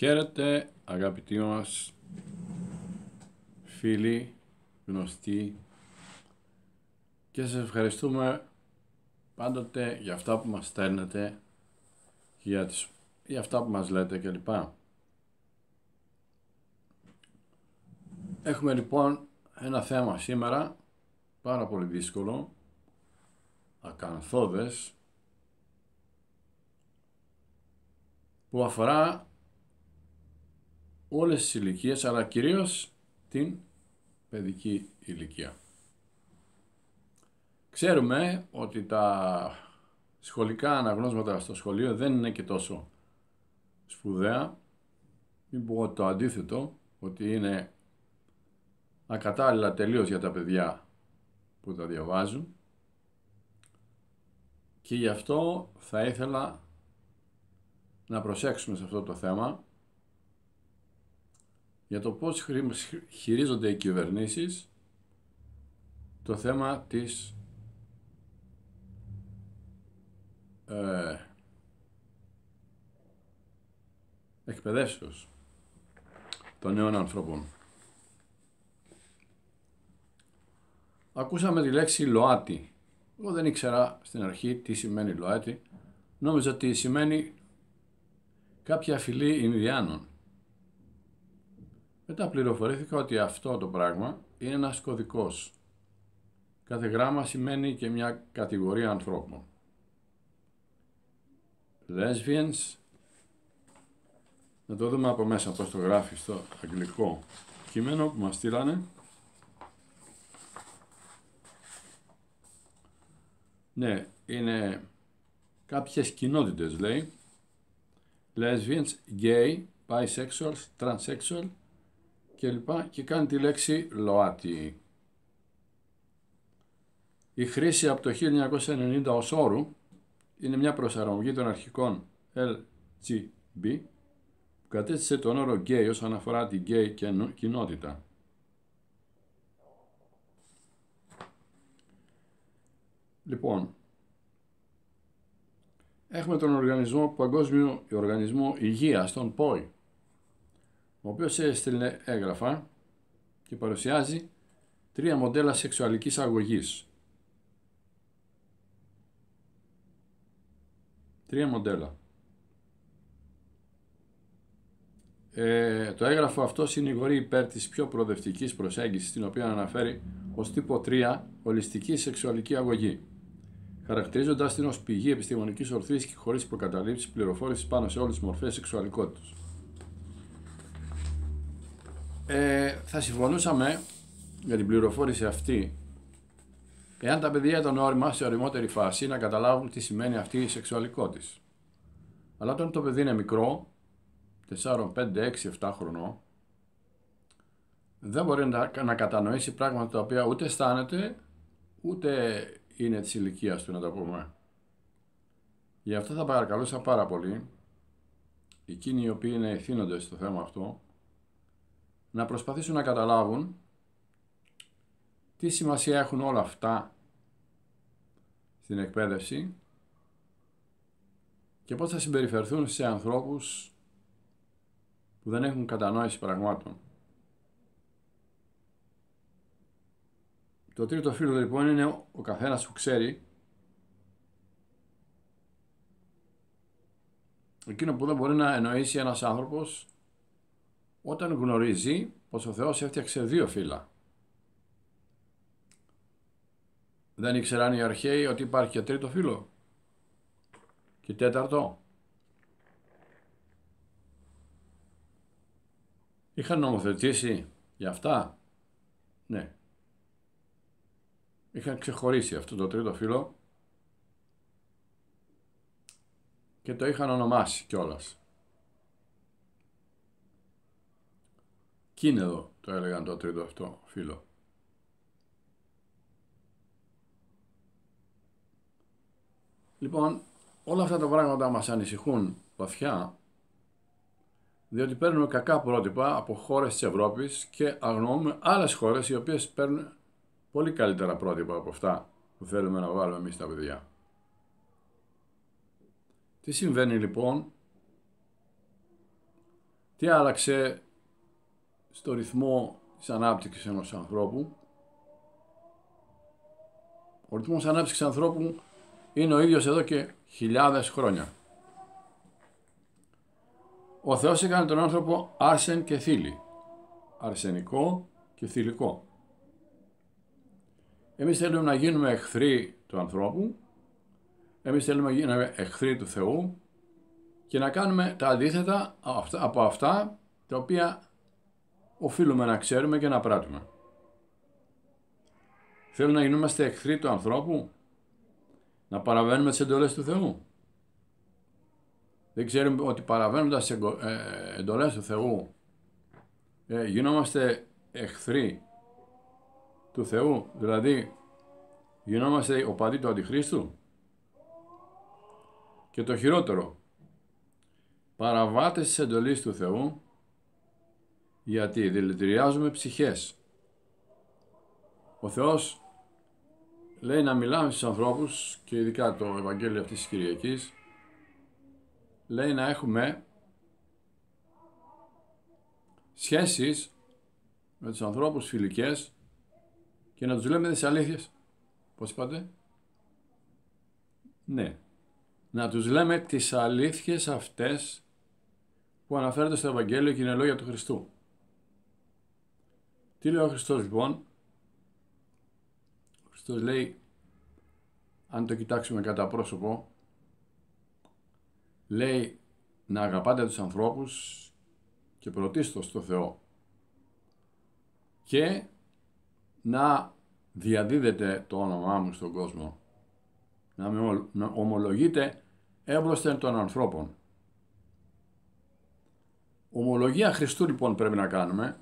Χαίρετε αγαπητοί μας φίλοι, γνωστοί και σας ευχαριστούμε πάντοτε για αυτά που μας στέλνετε για, τις, για αυτά που μας λέτε κλπ. Έχουμε λοιπόν ένα θέμα σήμερα πάρα πολύ δύσκολο, ακανθόδες, που αφορά όλες τις ηλικίες, αλλά κυρίως την παιδική ηλικία. Ξέρουμε ότι τα σχολικά αναγνώσματα στο σχολείο δεν είναι και τόσο σπουδαία, μην πω το αντίθετο, ότι είναι ακατάλληλα τελείως για τα παιδιά που τα διαβάζουν και γι' αυτό θα ήθελα να προσέξουμε σε αυτό το θέμα για το πώς χειρίζονται οι κυβερνήσεις το θέμα της ε, εκπαιδεύσεως των νέων ανθρώπων. Ακούσαμε τη λέξη ΛΟΑΤΗ. Εγώ δεν ήξερα στην αρχή τι σημαίνει ΛΟΑΤΗ. Νόμιζα ότι σημαίνει κάποια φυλή Ινδιάνων. Μετά πληροφορήθηκα ότι αυτό το πράγμα είναι ένας κωδικός. Κάθε γράμμα σημαίνει και μια κατηγορία ανθρώπων. Lesbians. Να το δούμε από μέσα πώς το γράφει στο αγγλικό κείμενο που μας στείλανε. Ναι, είναι κάποιες κοινότητες λέει. Lesbians, gay, bisexuals, transsexual και κλπ. Και κάνει τη λέξη ΛΟΑΤΗ. Η χρήση από το 1990 ως όρου είναι μια προσαρμογή των αρχικών LGB που κατέστησε τον όρο gay όσον αφορά την γκέι κοινότητα. Λοιπόν, έχουμε τον οργανισμό, Παγκόσμιο Οργανισμό Υγείας, τον ποι ο οποίος έστειλε έγγραφα και παρουσιάζει τρία μοντέλα σεξουαλικής αγωγής. Τρία μοντέλα. Ε, το έγγραφο αυτό συνηγορεί υπέρ της πιο προοδευτικής προσέγγισης την οποία αναφέρει ως τύπο 3 ολιστική σεξουαλική αγωγή χαρακτηρίζοντας την ως πηγή επιστημονικής ορθής και χωρίς προκαταλήψεις πληροφόρησης πάνω σε όλες τις μορφές σεξουαλικότητας ε, θα συμφωνούσαμε για την πληροφόρηση αυτή εάν τα παιδιά ήταν όριμα σε οριμότερη φάση να καταλάβουν τι σημαίνει αυτή η σεξουαλικότητα. Αλλά όταν το παιδί είναι μικρό, 4, 5, 6, 7 χρονών, δεν μπορεί να, να κατανοήσει πράγματα τα οποία ούτε αισθάνεται, ούτε είναι της ηλικίας του να τα πούμε. Γι' αυτό θα παρακαλούσα πάρα πολύ εκείνοι οι οποίοι είναι ευθύνοντες στο θέμα αυτό να προσπαθήσουν να καταλάβουν τι σημασία έχουν όλα αυτά στην εκπαίδευση και πώς θα συμπεριφερθούν σε ανθρώπους που δεν έχουν κατανόηση πραγμάτων. Το τρίτο φίλο λοιπόν είναι ο καθένας που ξέρει εκείνο που δεν μπορεί να εννοήσει ένας άνθρωπος όταν γνωρίζει πως ο Θεός έφτιαξε δύο φύλλα. Δεν ήξεραν οι αρχαίοι ότι υπάρχει και τρίτο φύλλο και τέταρτο. Είχαν νομοθετήσει για αυτά. Ναι. Είχαν ξεχωρίσει αυτό το τρίτο φύλλο και το είχαν ονομάσει κιόλας. Κίνεδο το έλεγαν το τρίτο αυτό φίλο. Λοιπόν, όλα αυτά τα πράγματα μας ανησυχούν βαθιά, διότι παίρνουμε κακά πρότυπα από χώρες της Ευρώπης και αγνοούμε άλλες χώρες οι οποίες παίρνουν πολύ καλύτερα πρότυπα από αυτά που θέλουμε να βάλουμε εμείς τα παιδιά. Τι συμβαίνει λοιπόν, τι άλλαξε στο ρυθμό της ανάπτυξης ενός ανθρώπου. Ο ρυθμός ανάπτυξης ανθρώπου είναι ο ίδιος εδώ και χιλιάδες χρόνια. Ο Θεός έκανε τον άνθρωπο άρσεν και θύλι. Αρσενικό και θηλυκό. Εμείς θέλουμε να γίνουμε εχθροί του ανθρώπου, εμείς θέλουμε να γίνουμε εχθροί του Θεού και να κάνουμε τα αντίθετα από αυτά τα οποία οφείλουμε να ξέρουμε και να πράττουμε. Θέλουμε να γινόμαστε εχθροί του ανθρώπου, να παραβαίνουμε τις εντολές του Θεού. Δεν ξέρουμε ότι παραβαίνοντας τις ε, εντολές του Θεού ε, γινόμαστε εχθροί του Θεού, δηλαδή γινόμαστε οπαδοί του Αντιχρίστου. Και το χειρότερο, παραβάτες της εντολής του Θεού γιατί δηλητηριάζουμε ψυχές. Ο Θεός λέει να μιλάμε στους ανθρώπους και ειδικά το Ευαγγέλιο αυτής της Κυριακής λέει να έχουμε σχέσεις με τους ανθρώπους φιλικές και να τους λέμε τις αλήθειες. Πώς είπατε? Ναι. Να τους λέμε τις αλήθειες αυτές που αναφέρονται στο Ευαγγέλιο και είναι λόγια του Χριστού. Τι λέει ο Χριστός λοιπόν. Ο Χριστός λέει, αν το κοιτάξουμε κατά πρόσωπο, λέει να αγαπάτε τους ανθρώπους και πρωτίστως το Θεό και να διαδίδετε το όνομά μου στον κόσμο, να με ομολογείτε έμπροσθεν των ανθρώπων. Ομολογία Χριστού λοιπόν πρέπει να κάνουμε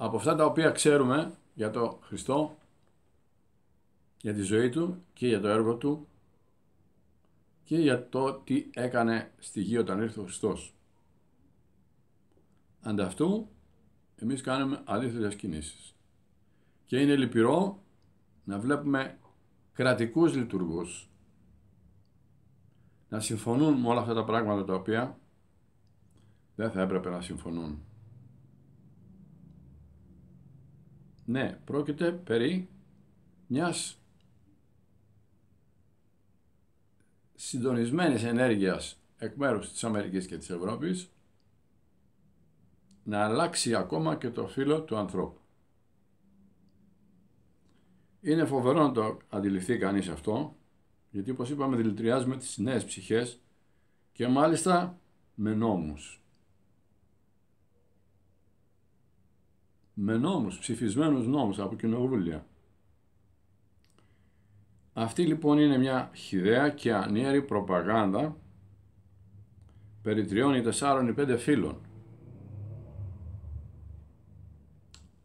από αυτά τα οποία ξέρουμε για το Χριστό, για τη ζωή Του και για το έργο Του και για το τι έκανε στη γη όταν ήρθε ο Χριστός. Ανταυτού, εμείς κάνουμε αλήθειες κινήσεις. Και είναι λυπηρό να βλέπουμε κρατικούς λειτουργούς να συμφωνούν με όλα αυτά τα πράγματα τα οποία δεν θα έπρεπε να συμφωνούν. Ναι, πρόκειται περί μιας συντονισμένης ενέργειας εκ μέρους της Αμερικής και της Ευρώπης να αλλάξει ακόμα και το φύλλο του ανθρώπου. Είναι φοβερό να το αντιληφθεί κανείς αυτό, γιατί όπως είπαμε δηλητριάζουμε τις νέες ψυχές και μάλιστα με νόμους. με νόμους, ψηφισμένους νόμους από κοινοβούλια. Αυτή λοιπόν είναι μια χιδέα και ανίερη προπαγάνδα περί τριών ή τεσσάρων ή πέντε φίλων.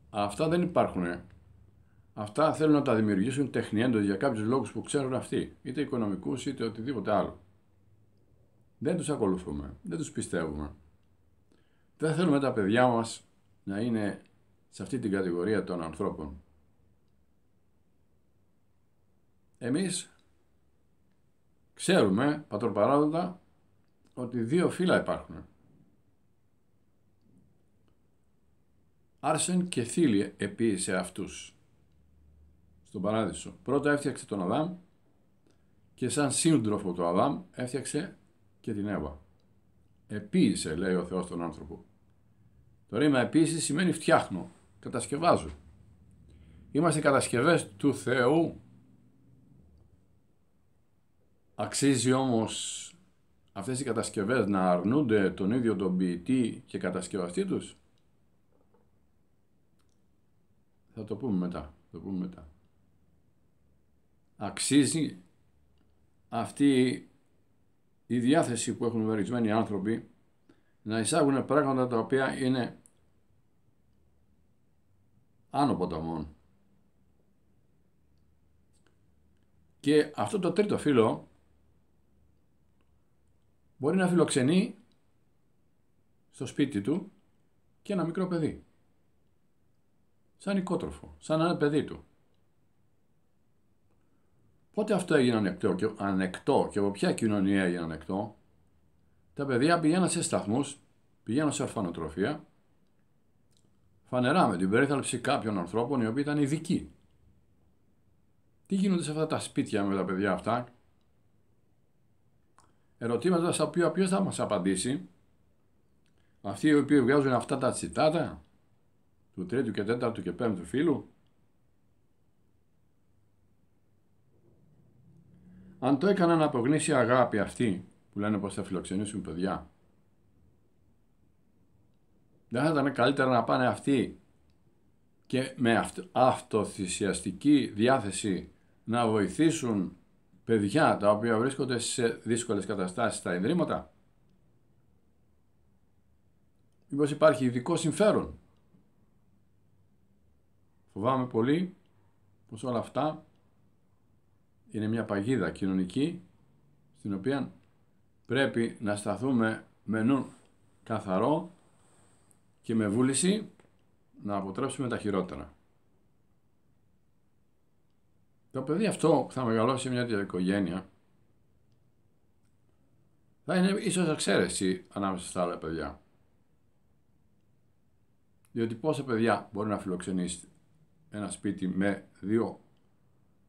Αυτά δεν υπάρχουν. Ε. Αυτά θέλουν να τα δημιουργήσουν τεχνιέντος για κάποιους λόγους που ξέρουν αυτοί, είτε οικονομικούς είτε οτιδήποτε άλλο. Δεν τους ακολουθούμε, δεν τους πιστεύουμε. Δεν θέλουμε τα παιδιά μας να είναι σε αυτή την κατηγορία των ανθρώπων. Εμείς ξέρουμε, πατροπαράδοτα ότι δύο φύλλα υπάρχουν. Άρσεν και θήλυε επίησε αυτούς στον παράδεισο. Πρώτα έφτιαξε τον Αδάμ και σαν σύντροφο του Αδάμ έφτιαξε και την Εύα. Επίησε, λέει ο Θεός τον άνθρωπο. Το ρήμα επίση σημαίνει φτιάχνω κατασκευάζουν. Είμαστε κατασκευές του Θεού. Αξίζει όμως αυτές οι κατασκευές να αρνούνται τον ίδιο τον ποιητή και κατασκευαστή τους. Θα το πούμε μετά. Το πούμε μετά. Αξίζει αυτή η διάθεση που έχουν ορισμένοι άνθρωποι να εισάγουν πράγματα τα οποία είναι άνω ποταμών. Και αυτό το τρίτο φύλλο μπορεί να φιλοξενεί στο σπίτι του και ένα μικρό παιδί. Σαν οικότροφο, σαν ένα παιδί του. Πότε αυτό έγινε ανεκτό και, ανεκτό και από ποια κοινωνία έγινε ανεκτό. Τα παιδιά πηγαίναν σε σταθμούς, πηγαίναν σε ορφανοτροφία φανερά με την περίθαλψη κάποιων ανθρώπων οι οποίοι ήταν ειδικοί. Τι γίνονται σε αυτά τα σπίτια με τα παιδιά αυτά. Ερωτήματα στα οποία ποιος θα μας απαντήσει. Αυτοί οι οποίοι βγάζουν αυτά τα τσιτάτα του τρίτου και τέταρτου και πέμπτου φίλου. Αν το έκαναν από γνήσια αγάπη αυτοί που λένε πως θα φιλοξενήσουν παιδιά δεν θα ήταν καλύτερα να πάνε αυτοί και με αυτο, αυτοθυσιαστική διάθεση να βοηθήσουν παιδιά τα οποία βρίσκονται σε δύσκολες καταστάσεις στα Ιδρύματα. Μήπως υπάρχει ειδικό συμφέρον. Φοβάμαι πολύ πως όλα αυτά είναι μια παγίδα κοινωνική στην οποία πρέπει να σταθούμε με νου καθαρό και με βούληση να αποτρέψουμε τα χειρότερα. Το παιδί αυτό που θα μεγαλώσει μια τέτοια οικογένεια θα είναι ίσως εξαίρεση ανάμεσα στα άλλα παιδιά. Διότι πόσα παιδιά μπορεί να φιλοξενήσει ένα σπίτι με δύο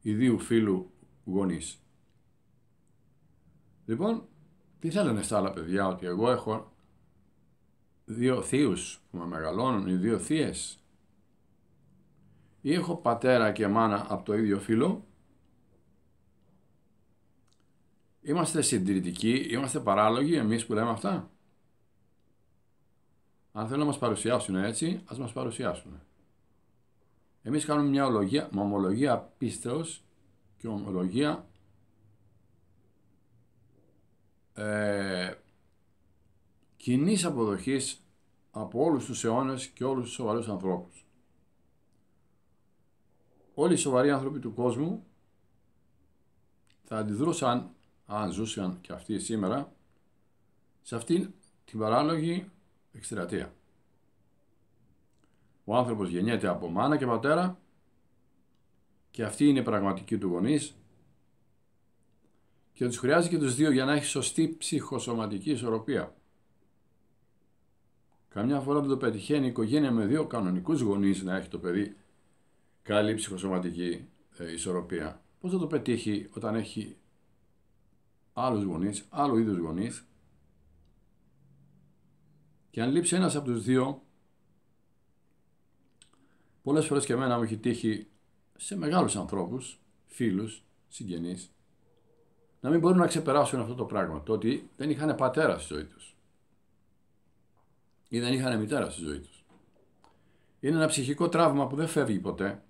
ή δύο φίλου γονείς. Λοιπόν, τι θέλανε στα άλλα παιδιά, ότι εγώ έχω δύο θείους που με μεγαλώνουν, οι δύο θείες. Ή έχω πατέρα και μάνα από το ίδιο φίλο. Είμαστε συντηρητικοί, είμαστε παράλογοι εμείς που λέμε αυτά. Αν θέλουν να μας παρουσιάσουν έτσι, ας μας παρουσιάσουν. Εμείς κάνουμε μια ολογία, ομολογία πίστεως και ομολογία ε, κοινής αποδοχής από όλους τους αιώνες και όλους τους σοβαρούς ανθρώπους. Όλοι οι σοβαροί άνθρωποι του κόσμου θα αντιδρούσαν, αν ζούσαν και αυτοί σήμερα, σε αυτήν την παράλογη εκστρατεία. Ο άνθρωπος γεννιέται από μάνα και πατέρα και αυτή είναι η πραγματική του γονείς και τους χρειάζεται και τους δύο για να έχει σωστή ψυχοσωματική ισορροπία. Καμιά φορά δεν το πετυχαίνει η οικογένεια με δύο κανονικούς γονείς να έχει το παιδί καλή ψυχοσωματική ε, ισορροπία. Πώς θα το πετύχει όταν έχει άλλους γονείς, άλλου είδους γονείς. και αν λείψει ένας από τους δύο Πολλές φορές και εμένα μου έχει τύχει σε μεγάλους ανθρώπους, φίλους, συγγενείς να μην μπορούν να ξεπεράσουν αυτό το πράγμα, το ότι δεν είχαν πατέρα στη ζωή τους ή δεν είχαν μητέρα στη ζωή τους. Είναι ένα ψυχικό τραύμα που δεν φεύγει ποτέ.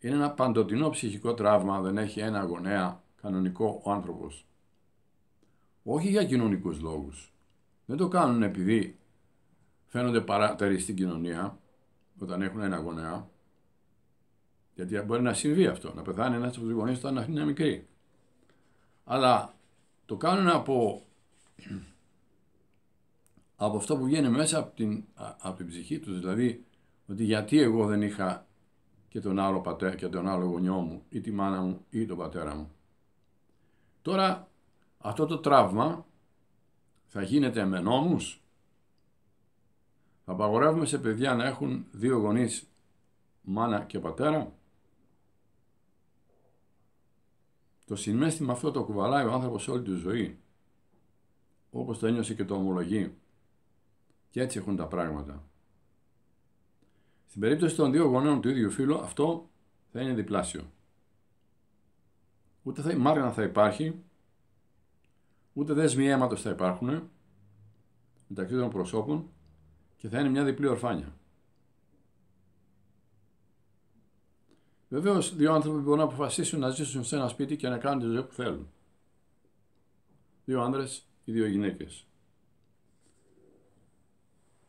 Είναι ένα παντοτινό ψυχικό τραύμα, δεν έχει ένα γονέα κανονικό ο άνθρωπος. Όχι για κοινωνικούς λόγους. Δεν το κάνουν επειδή φαίνονται παράτεροι στην κοινωνία όταν έχουν ένα γονέα. Γιατί μπορεί να συμβεί αυτό, να πεθάνει ένας από τους γονείς όταν είναι μικρή. Αλλά το κάνουν από από αυτό που βγαίνει μέσα από την, την ψυχή τους. Δηλαδή, ότι γιατί εγώ δεν είχα και τον άλλο πατέρα και τον άλλο γονιό μου ή τη μάνα μου ή τον πατέρα μου. Τώρα, αυτό το τραύμα θα γίνεται με νόμους. Θα απαγορεύουμε σε παιδιά να έχουν δύο γονείς, μάνα και πατέρα. Το συνέστημα αυτό το κουβαλάει ο άνθρωπος όλη τη ζωή, όπως το ένιωσε και το ομολογεί. Και έτσι έχουν τα πράγματα. Στην περίπτωση των δύο γονέων του ίδιου φύλου, αυτό θα είναι διπλάσιο. Ούτε θα, μάρνα θα υπάρχει, ούτε δέσμοι αίματος θα υπάρχουν μεταξύ των προσώπων και θα είναι μια διπλή ορφάνια. Βεβαίως, δύο άνθρωποι μπορούν να αποφασίσουν να ζήσουν σε ένα σπίτι και να κάνουν τη ζωή που θέλουν. Δύο άνδρες ή δύο γυναίκες.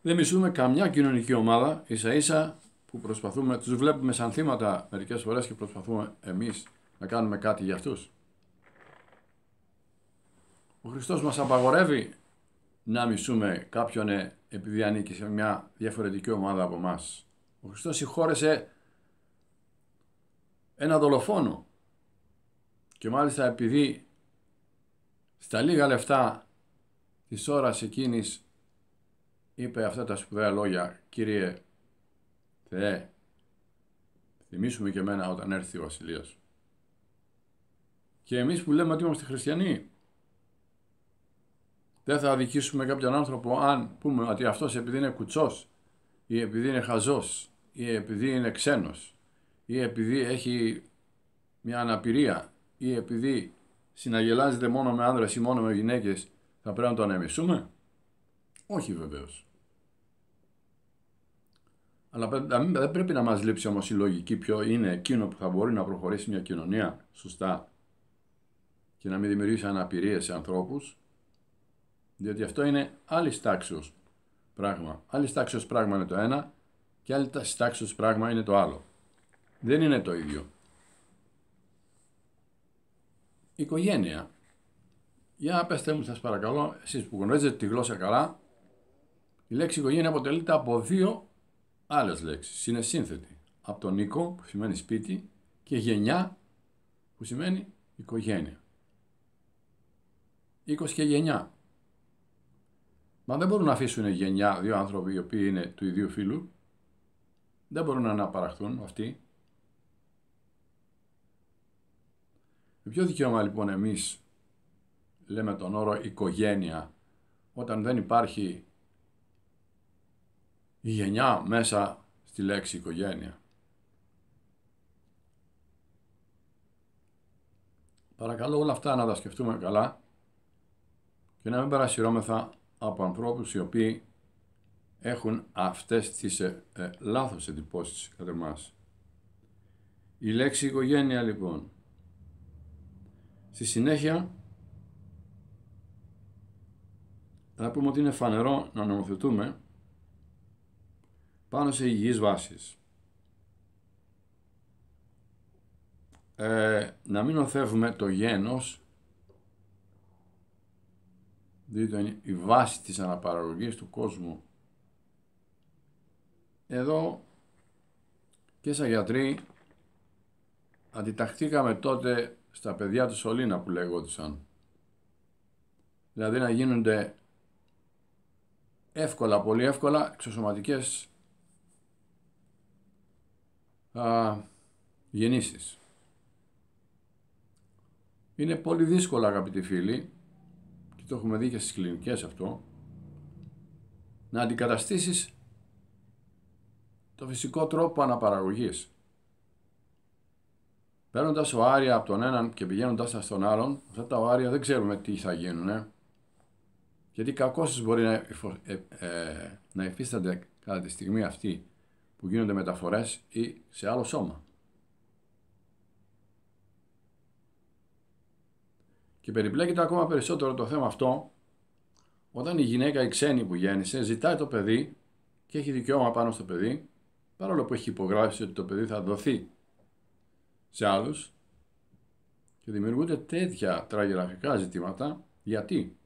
Δεν μισούμε καμιά κοινωνική ομάδα, ίσα ίσα που προσπαθούμε, τους βλέπουμε σαν θύματα μερικές φορές και προσπαθούμε εμείς να κάνουμε κάτι για αυτούς. Ο Χριστός μας απαγορεύει να μισούμε κάποιον ε, επειδή ανήκει σε μια διαφορετική ομάδα από εμάς. Ο Χριστός συγχώρεσε ένα δολοφόνο και μάλιστα επειδή στα λίγα λεφτά της ώρας εκείνης είπε αυτά τα σπουδαία λόγια «Κύριε Θεέ, θυμίσουμε και εμένα όταν έρθει ο βασιλείος». Και εμείς που λέμε ότι είμαστε χριστιανοί, δεν θα αδικήσουμε κάποιον άνθρωπο αν πούμε ότι αυτός επειδή είναι κουτσός ή επειδή είναι χαζός ή επειδή είναι ξένος ή επειδή έχει μια αναπηρία ή επειδή συναγελάζεται μόνο με άνδρες ή μόνο με γυναίκες θα πρέπει να το ανεμισούμε. Όχι βεβαίως. Αλλά δεν πρέπει να μας λείψει όμως η λογική ποιο είναι εκείνο που θα μπορεί να προχωρήσει μια κοινωνία σωστά και να μην δημιουργήσει αναπηρίες σε ανθρώπους, διότι αυτό είναι άλλη τάξεως πράγμα. Άλλη τάξεως πράγμα είναι το ένα και άλλη τάξη πράγμα είναι το άλλο. Δεν είναι το ίδιο. οικογένεια. Για πέστε μου σας παρακαλώ, εσείς που γνωρίζετε τη γλώσσα καλά, η λέξη οικογένεια αποτελείται από δύο άλλες λέξεις. Είναι σύνθετη. Από τον οίκο που σημαίνει σπίτι και γενιά που σημαίνει οικογένεια. Οίκος και γενιά. Μα δεν μπορούν να αφήσουν γενιά δύο άνθρωποι οι οποίοι είναι του ιδίου φίλου. Δεν μπορούν να αναπαραχθούν αυτοί. Με ποιο δικαίωμα λοιπόν εμείς λέμε τον όρο οικογένεια όταν δεν υπάρχει η γενιά μέσα στη λέξη οικογένεια. Παρακαλώ όλα αυτά να τα σκεφτούμε καλά και να μην παρασυρώμεθα από ανθρώπους οι οποίοι έχουν αυτές τις ε, ε, λάθος εντυπώσεις κατά Η λέξη οικογένεια λοιπόν. Στη συνέχεια θα πούμε ότι είναι φανερό να νομοθετούμε πάνω σε υγιείς βάσεις. Ε, να μην οθεύουμε το γένος, δείτε η βάση της αναπαραγωγής του κόσμου. Εδώ και σαν γιατροί αντιταχθήκαμε τότε στα παιδιά του Σολίνα που λέγονταν Δηλαδή να γίνονται εύκολα, πολύ εύκολα εξωσωματικές α, γεννήσεις. Είναι πολύ δύσκολο αγαπητοί φίλοι, και το έχουμε δει και στις κλινικές αυτό, να αντικαταστήσεις το φυσικό τρόπο αναπαραγωγής. Παίρνοντας οάρια από τον έναν και πηγαίνοντας τα στον άλλον, αυτά τα οάρια δεν ξέρουμε τι θα γίνουν. Γιατί κακώσεις μπορεί να, ε, ε, να υφίστανται κατά τη στιγμή αυτή που γίνονται μεταφορές ή σε άλλο σώμα. Και περιπλέκεται ακόμα περισσότερο το θέμα αυτό όταν η γυναίκα η ξένη που γέννησε ζητάει το παιδί και έχει δικαίωμα πάνω στο παιδί παρόλο που έχει υπογράψει ότι το παιδί θα δοθεί σε άλλους και δημιουργούνται τέτοια τραγελαφικά ζητήματα γιατί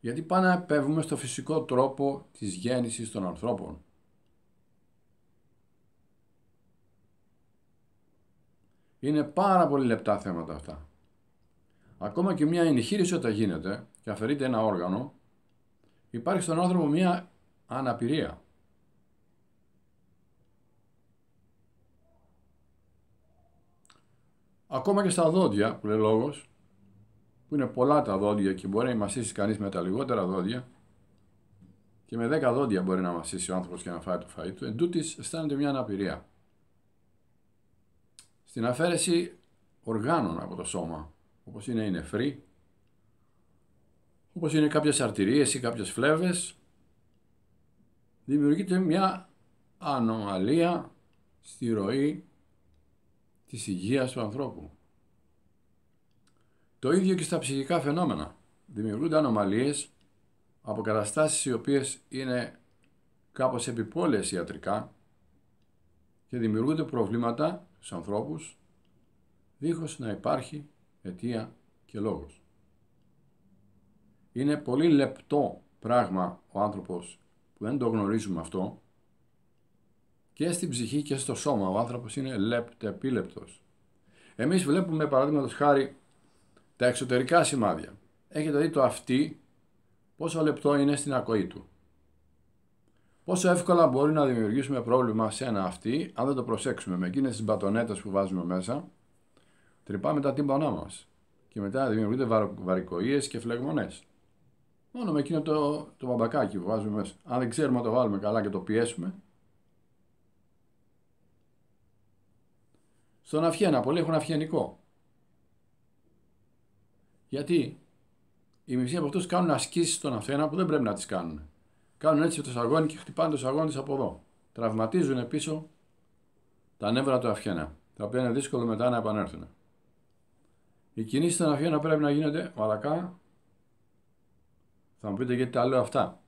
γιατί πάνε να επέβουμε στο φυσικό τρόπο της γέννησης των ανθρώπων Είναι πάρα πολύ λεπτά θέματα αυτά. Ακόμα και μια εγχείρηση όταν γίνεται και αφαιρείται ένα όργανο, υπάρχει στον άνθρωπο μια αναπηρία. Ακόμα και στα δόντια που λέει λόγος, που είναι πολλά τα δόντια και μπορεί να μασίσει κανείς με τα λιγότερα δόντια και με 10 δόντια μπορεί να μασίσει ο άνθρωπος και να φάει το φαΐ του, εντούτοις αισθάνεται μια αναπηρία στην αφαίρεση οργάνων από το σώμα, όπως είναι οι νεφροί, όπως είναι κάποιες αρτηρίες ή κάποιες φλέβες, δημιουργείται μια ανομαλία στη ροή της υγείας του ανθρώπου. Το ίδιο και στα ψυχικά φαινόμενα. Δημιουργούνται ανομαλίες από καταστάσεις οι οποίες είναι κάπως επιπόλαιες ιατρικά και δημιουργούνται προβλήματα τους ανθρώπους δίχως να υπάρχει αιτία και λόγος. Είναι πολύ λεπτό πράγμα ο άνθρωπος που δεν το γνωρίζουμε αυτό και στην ψυχή και στο σώμα. Ο άνθρωπος είναι λεπτεπίλεπτος. Εμείς βλέπουμε παραδείγματος χάρη τα εξωτερικά σημάδια. Έχετε δει το αυτή πόσο λεπτό είναι στην ακοή του. Όσο εύκολα μπορεί να δημιουργήσουμε πρόβλημα σε ένα αυτή, αν δεν το προσέξουμε. Με εκείνες τις μπατονέτες που βάζουμε μέσα, τρυπάμε τα τύμπανά μας. Και μετά δημιουργούνται βαρικοίες και φλεγμονές. Μόνο με εκείνο το, το μπαμπακάκι που βάζουμε μέσα. Αν δεν ξέρουμε να το βάλουμε καλά και το πιέσουμε. Στον αυχένα, πολλοί έχουν αυχενικό. Γιατί οι μισοί από αυτούς κάνουν ασκήσεις στον αυχένα που δεν πρέπει να τις κάνουν. Κάνουν έτσι το σαγόνι και χτυπάνε το σαγόνι από εδώ. Τραυματίζουν πίσω τα νεύρα του αφιένα, τα οποία είναι δύσκολο μετά να επανέλθουν. Οι κινήσεις των αφιένα πρέπει να γίνονται μαλακά. Θα μου πείτε γιατί τα λέω αυτά.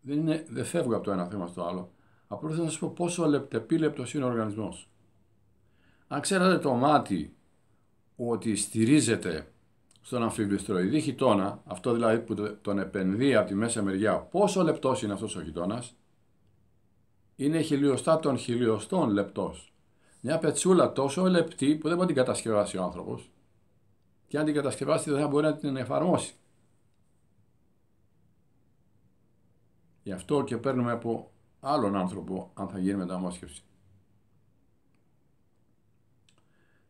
Δεν, είναι, δεν φεύγω από το ένα θέμα στο άλλο. Απλώς θα σας πω πόσο λεπτεπίλεπτος είναι ο οργανισμός. Αν ξέρατε το μάτι ότι στηρίζεται στον αμφιβληστροειδή χιτώνα, αυτό δηλαδή που τον επενδύει από τη μέσα μεριά, πόσο λεπτός είναι αυτός ο χιτώνας, είναι χιλιοστά των χιλιοστών λεπτός. Μια πετσούλα τόσο λεπτή που δεν μπορεί να την κατασκευάσει ο άνθρωπος και αν την κατασκευάσει δεν θα μπορεί να την εφαρμόσει. Γι' αυτό και παίρνουμε από άλλον άνθρωπο αν θα γίνει μεταμόσχευση.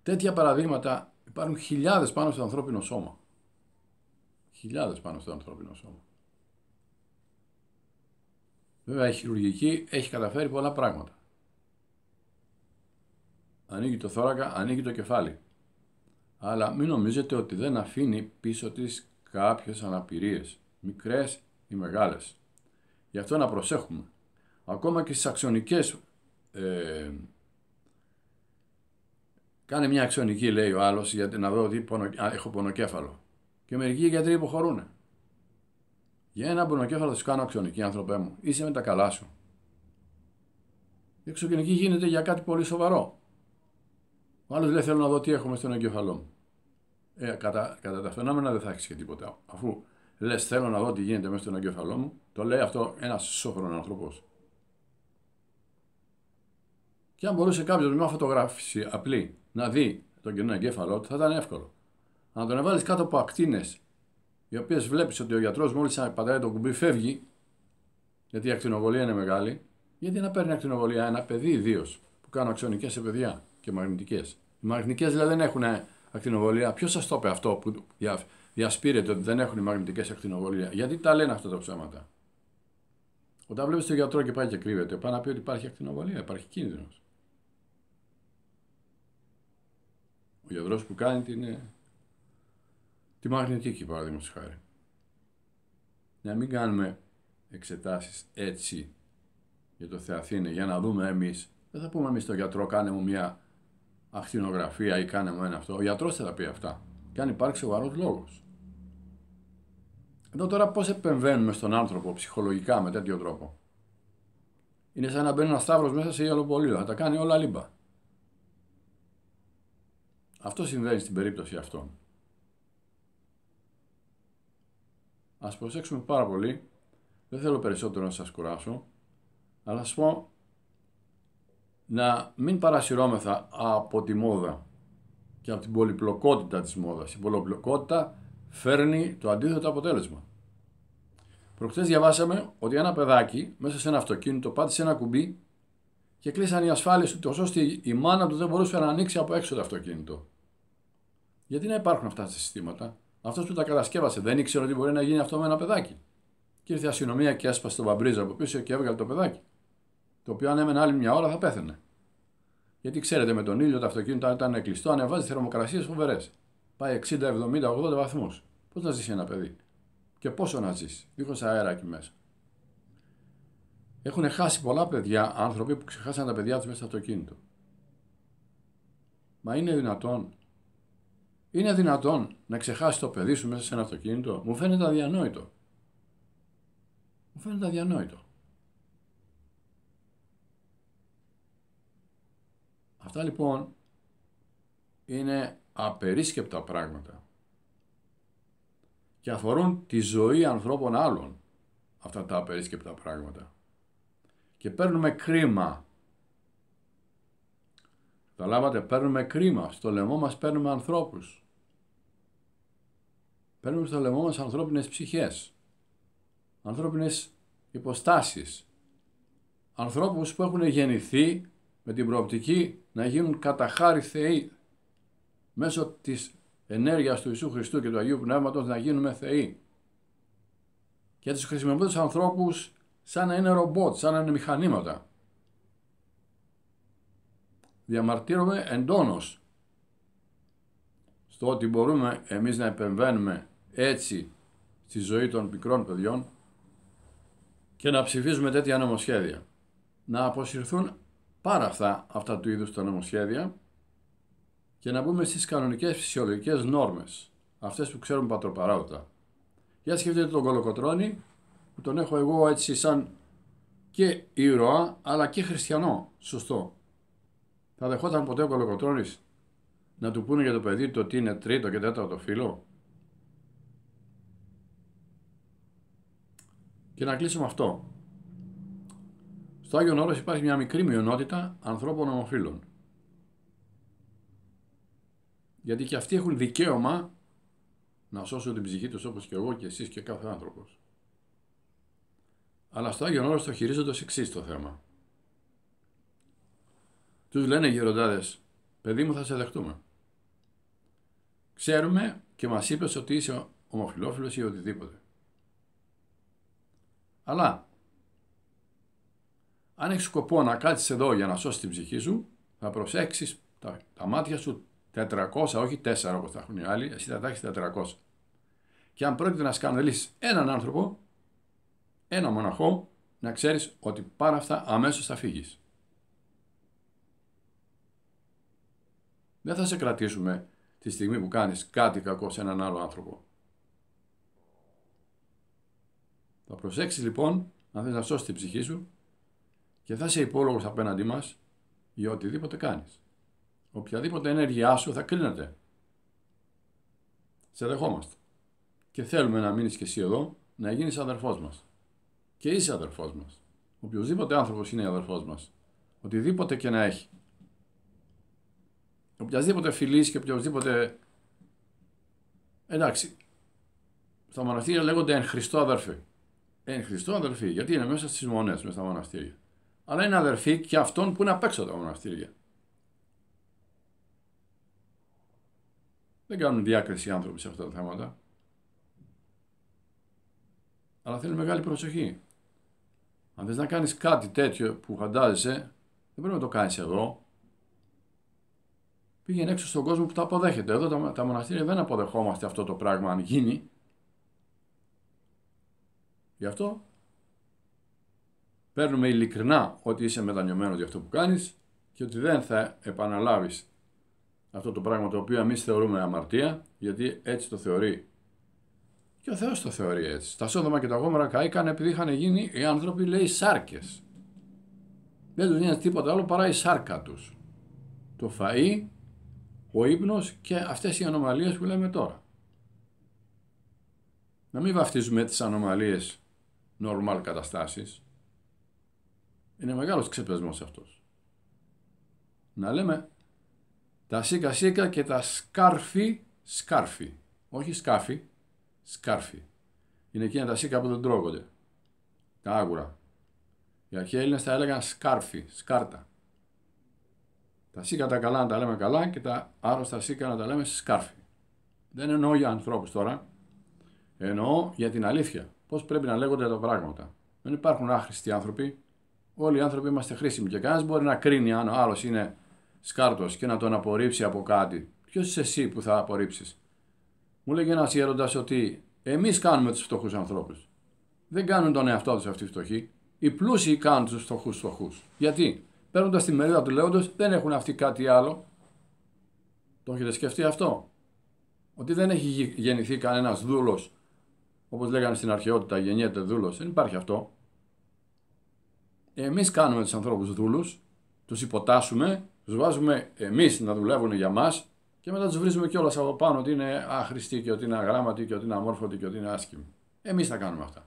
Τέτοια παραδείγματα Υπάρχουν χιλιάδες πάνω στο ανθρώπινο σώμα. Χιλιάδες πάνω στο ανθρώπινο σώμα. Βέβαια η χειρουργική έχει καταφέρει πολλά πράγματα. Ανοίγει το θώρακα, ανοίγει το κεφάλι. Αλλά μην νομίζετε ότι δεν αφήνει πίσω τις κάποιες αναπηρίες, μικρές ή μεγάλες. Γι' αυτό να προσέχουμε. Ακόμα και στις αξιονικές ε, Κάνε μια αξιονική, λέει ο άλλος, γιατί να δω ότι έχω πονοκέφαλο. Και μερικοί γιατροί υποχωρούν. Για ένα πονοκέφαλο θα σου κάνω αξιονική, άνθρωπέ μου. Είσαι με τα καλά σου. Η αξιονική γίνεται για κάτι πολύ σοβαρό. Ο άλλος λέει: Θέλω να δω τι έχουμε στον εγκεφαλό μου. Ε, κατά, κατά τα φαινόμενα δεν θα έχεις και τίποτα. Αφού λες: Θέλω να δω τι γίνεται μέσα στον εγκεφαλό μου, το λέει αυτό ένας σόφρον άνθρωπος. Και αν μπορούσε κάποιος με μια φωτογράφηση απλή να δει τον κοινό εγκέφαλό του θα ήταν εύκολο. Αν τον βάλει κάτω από ακτίνες, οι οποίες βλέπεις ότι ο γιατρός μόλις πατάει το κουμπί φεύγει, γιατί η ακτινοβολία είναι μεγάλη, γιατί να παίρνει ακτινοβολία ένα παιδί ιδίως που κάνω αξιονικές σε παιδιά και μαγνητικές. Οι μαγνητικές δηλαδή δεν έχουν ακτινοβολία. Ποιος σας το είπε αυτό που διασπείρεται ότι δεν έχουν οι μαγνητικές ακτινοβολία. Γιατί τα λένε αυτά τα ψέματα. Όταν βλέπεις τον γιατρό και πάει και κρύβεται, πάει να πει ότι υπάρχει ακτινοβολία, υπάρχει κίνδυνος. πλευρό που κάνει την, ε, τη μαγνητική παραδείγματος χάρη. Να μην κάνουμε εξετάσεις έτσι για το Θεαθήνε, για να δούμε εμείς Δεν θα πούμε εμείς στον γιατρό κάνε μου μια ακτινογραφία ή κάνε μου ένα αυτό. Ο γιατρός θα τα πει αυτά. Και αν υπάρχει σοβαρός λόγος. Εδώ τώρα πώς επεμβαίνουμε στον άνθρωπο ψυχολογικά με τέτοιο τρόπο. Είναι σαν να μπαίνει ένας σταύρος μέσα σε γυαλοπολίδα. Θα τα κάνει όλα λίμπα. Αυτό συμβαίνει στην περίπτωση αυτών. Ας προσέξουμε πάρα πολύ. Δεν θέλω περισσότερο να σας κουράσω, αλλά σας πω να μην παρασυρώμεθα από τη μόδα και από την πολυπλοκότητα της μόδας. Η πολυπλοκότητα φέρνει το αντίθετο αποτέλεσμα. Προχτές διαβάσαμε ότι ένα παιδάκι μέσα σε ένα αυτοκίνητο πάτησε ένα κουμπί και κλείσαν οι ασφάλειες του ώστε η μάνα του δεν μπορούσε να ανοίξει από έξω το αυτοκίνητο. Γιατί να υπάρχουν αυτά τα συστήματα. Αυτός που τα κατασκεύασε δεν ήξερε ότι μπορεί να γίνει αυτό με ένα παιδάκι. Και ήρθε η αστυνομία και έσπασε τον μπαμπρίζα από πίσω και έβγαλε το παιδάκι. Το οποίο αν έμενε άλλη μια ώρα θα πέθαινε. Γιατί ξέρετε με τον ήλιο το αυτοκίνητο αν ήταν κλειστό ανεβάζει θερμοκρασίες φοβερές. Πάει 60, 70, 80 βαθμούς. Πώς να ζήσει ένα παιδί. Και πόσο να ζήσει. Δίχως αέρα εκεί μέσα. Έχουν χάσει πολλά παιδιά, άνθρωποι που ξεχάσαν τα παιδιά τους μέσα στο αυτοκίνητο. Μα είναι δυνατόν είναι δυνατόν να ξεχάσει το παιδί σου μέσα σε ένα αυτοκίνητο. Μου φαίνεται αδιανόητο. Μου φαίνεται αδιανόητο. Αυτά λοιπόν είναι απερίσκεπτα πράγματα και αφορούν τη ζωή ανθρώπων άλλων αυτά τα απερίσκεπτα πράγματα και παίρνουμε κρίμα καταλάβατε παίρνουμε κρίμα στο λαιμό μας παίρνουμε ανθρώπους Παίρνουμε στο λαιμό μας ανθρώπινες ψυχές, ανθρώπινες υποστάσεις, ανθρώπους που έχουν γεννηθεί με την προοπτική να γίνουν κατά χάρη θεοί μέσω της ενέργειας του Ιησού Χριστού και του Αγίου Πνεύματος να γίνουμε θεοί. Και τους χρησιμοποιούν τους ανθρώπους σαν να είναι ρομπότ, σαν να είναι μηχανήματα. Διαμαρτύρομαι εντόνως στο ότι μπορούμε εμείς να επεμβαίνουμε έτσι στη ζωή των μικρών παιδιών και να ψηφίζουμε τέτοια νομοσχέδια. Να αποσυρθούν πάρα αυτά, αυτά του είδους τα νομοσχέδια και να μπούμε στις κανονικές φυσιολογικές νόρμες, αυτές που ξέρουμε πατροπαράγωτα. Για σκεφτείτε τον Κολοκοτρώνη, που τον έχω εγώ έτσι σαν και ήρωα, αλλά και χριστιανό, σωστό. Θα δεχόταν ποτέ ο Κολοκοτρώνης να του πούνε για το παιδί το ότι είναι τρίτο και τέταρτο φίλο. Και να κλείσω με αυτό. Στο Άγιον Όρος υπάρχει μια μικρή μειονότητα ανθρώπων ομοφύλων. Γιατί και αυτοί έχουν δικαίωμα να σώσουν την ψυχή τους όπως και εγώ και εσείς και κάθε άνθρωπος. Αλλά στο Άγιον Όρος το χειρίζονται ως εξής το θέμα. Τους λένε οι γεροντάδες, παιδί μου θα σε δεχτούμε. Ξέρουμε και μας είπες ότι είσαι ομοφιλόφιλος ή οτιδήποτε. Αλλά αν έχεις σκοπό να κάτσεις εδώ για να σώσεις την ψυχή σου, θα προσέξεις τα, μάτια σου 400, όχι 4 όπω θα έχουν οι άλλοι, εσύ θα τα έχεις 400. Και αν πρόκειται να σκανδαλίσεις έναν άνθρωπο, ένα μοναχό, να ξέρεις ότι πάρα αυτά αμέσως θα φύγεις. Δεν θα σε κρατήσουμε τη στιγμή που κάνεις κάτι κακό σε έναν άλλο άνθρωπο. Θα προσέξεις λοιπόν να θες να σώσεις την ψυχή σου και θα είσαι υπόλογος απέναντί μας για οτιδήποτε κάνεις. Οποιαδήποτε ενέργειά σου θα κρίνεται. Σε δεχόμαστε. Και θέλουμε να μείνεις και εσύ εδώ, να γίνεις αδερφός μας. Και είσαι αδερφός μας. Οποιοδήποτε άνθρωπος είναι αδερφός μας. Οτιδήποτε και να έχει. Οποιασδήποτε φιλής και οποιοδήποτε... Εντάξει, στα μοναστήρια λέγονται εν Χριστώ εν Χριστό αδερφή, γιατί είναι μέσα στις μονές, μέσα στα μοναστήρια. Αλλά είναι αδερφή και αυτών που είναι απ' έξω τα μοναστήρια. Δεν κάνουν διάκριση οι άνθρωποι σε αυτά τα θέματα. Αλλά θέλει μεγάλη προσοχή. Αν θες να κάνεις κάτι τέτοιο που φαντάζεσαι, δεν πρέπει να το κάνεις εδώ. Πήγαινε έξω στον κόσμο που τα αποδέχεται. Εδώ τα, τα μοναστήρια δεν αποδεχόμαστε αυτό το πράγμα αν γίνει. Γι' αυτό παίρνουμε ειλικρινά ότι είσαι μετανιωμένος για αυτό που κάνεις και ότι δεν θα επαναλάβεις αυτό το πράγμα το οποίο εμείς θεωρούμε αμαρτία, γιατί έτσι το θεωρεί. Και ο Θεός το θεωρεί έτσι. Τα Σόδομα και τα Γόμερα καήκαν επειδή είχαν γίνει οι άνθρωποι, λέει, σάρκες. Δεν τους νοιάζει τίποτα άλλο παρά η σάρκα τους. Το φαΐ, ο ύπνος και αυτές οι ανομαλίες που λέμε τώρα. Να μην βαφτίζουμε τις ανομαλίες normal καταστάσεις, είναι μεγάλος ξεπεσμός αυτός. Να λέμε τα σίκα σίκα και τα σκάρφι σκάρφι. Όχι σκάφι, σκάρφι. Είναι εκείνα τα σίκα που δεν τρώγονται. Τα άγουρα. Οι αρχαίοι Έλληνες τα έλεγαν σκάρφι, σκάρτα. Τα σίκα τα καλά να τα λέμε καλά και τα άρρωστα σίκα να τα λέμε σκάρφι. Δεν εννοώ για ανθρώπους τώρα. Εννοώ για την αλήθεια πώς πρέπει να λέγονται τα πράγματα. Δεν υπάρχουν άχρηστοι άνθρωποι. Όλοι οι άνθρωποι είμαστε χρήσιμοι και κανένας μπορεί να κρίνει αν ο άλλος είναι σκάρτος και να τον απορρίψει από κάτι. Ποιος είσαι εσύ που θα απορρίψεις. Μου λέγει ένας γέροντα ότι εμείς κάνουμε τους φτωχούς ανθρώπους. Δεν κάνουν τον εαυτό τους αυτοί οι φτωχοί. Οι πλούσιοι κάνουν τους φτωχούς φτωχούς. Γιατί παίρνοντας τη μερίδα του λέοντος δεν έχουν αυτοί κάτι άλλο. Το έχετε σκεφτεί αυτό. Ότι δεν έχει γεννηθεί κανένας δούλος όπως λέγανε στην αρχαιότητα, γεννιέται δούλος. Δεν υπάρχει αυτό. Εμείς κάνουμε τους ανθρώπους δούλους, τους υποτάσσουμε, τους βάζουμε εμείς να δουλεύουν για μας και μετά τους βρίζουμε κιόλας από πάνω ότι είναι άχρηστοι και ότι είναι αγράμματοι και ότι είναι αμόρφωτοι και ότι είναι άσχημοι. Εμείς τα κάνουμε αυτά.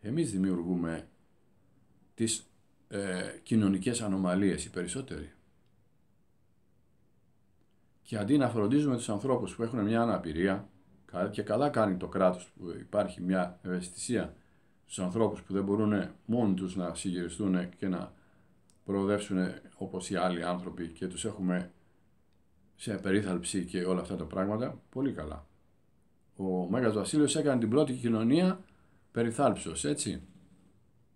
Εμείς δημιουργούμε τις ε, κοινωνικές ανομαλίες οι περισσότεροι. Και αντί να φροντίζουμε τους ανθρώπους που έχουν μια αναπηρία, και καλά κάνει το κράτος που υπάρχει μια ευαισθησία στους ανθρώπους που δεν μπορούν μόνοι τους να συγχειριστούν και να προοδεύσουν όπως οι άλλοι άνθρωποι και τους έχουμε σε περίθαλψη και όλα αυτά τα πράγματα, πολύ καλά. Ο Μέγας Βασίλειος έκανε την πρώτη κοινωνία περιθάλψος, έτσι.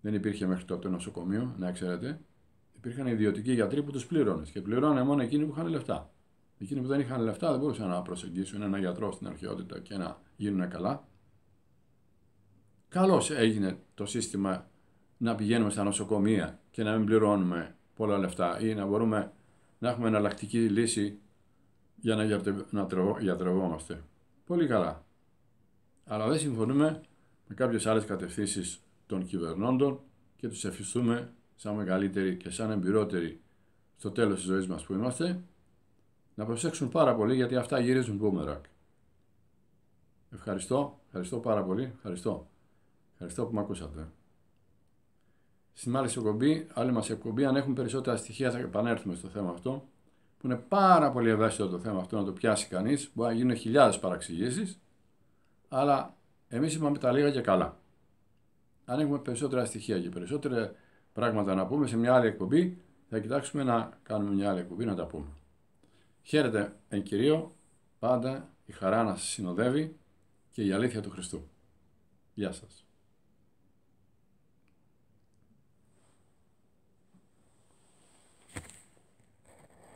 Δεν υπήρχε μέχρι τότε νοσοκομείο, να ξέρετε. Υπήρχαν ιδιωτικοί γιατροί που τους πλήρωνες και πληρώνε μόνο εκείνοι που είχαν λεφτά. Εκείνοι που δεν είχαν λεφτά δεν μπορούσαν να προσεγγίσουν ένα γιατρό στην αρχαιότητα και να γίνουν καλά. Καλώς έγινε το σύστημα να πηγαίνουμε στα νοσοκομεία και να μην πληρώνουμε πολλά λεφτά ή να μπορούμε να έχουμε εναλλακτική λύση για να, γιατρευ... να γιατρευόμαστε. Πολύ καλά. Αλλά δεν συμφωνούμε με κάποιες άλλες κατευθύνσεις των κυβερνώντων και τους ευχηθούμε σαν μεγαλύτεροι και σαν εμπειρότεροι στο τέλος της ζωής μας που είμαστε να προσέξουν πάρα πολύ γιατί αυτά γυρίζουν μπούμερακ. Ευχαριστώ, ευχαριστώ πάρα πολύ, ευχαριστώ. Ευχαριστώ που με ακούσατε. Στην άλλη εκπομπή, άλλη μας εκπομπή, αν έχουμε περισσότερα στοιχεία θα επανέλθουμε στο θέμα αυτό, που είναι πάρα πολύ ευαίσθητο το θέμα αυτό να το πιάσει κανείς, μπορεί να γίνουν χιλιάδες παραξηγήσεις, αλλά εμείς είπαμε τα λίγα και καλά. Αν έχουμε περισσότερα στοιχεία και περισσότερα πράγματα να πούμε σε μια άλλη εκπομπή, θα κοιτάξουμε να κάνουμε μια άλλη εκπομπή να τα πούμε. Χαίρετε εν κυρίω, πάντα η χαρά να σας συνοδεύει και η αλήθεια του Χριστού. Γεια σας.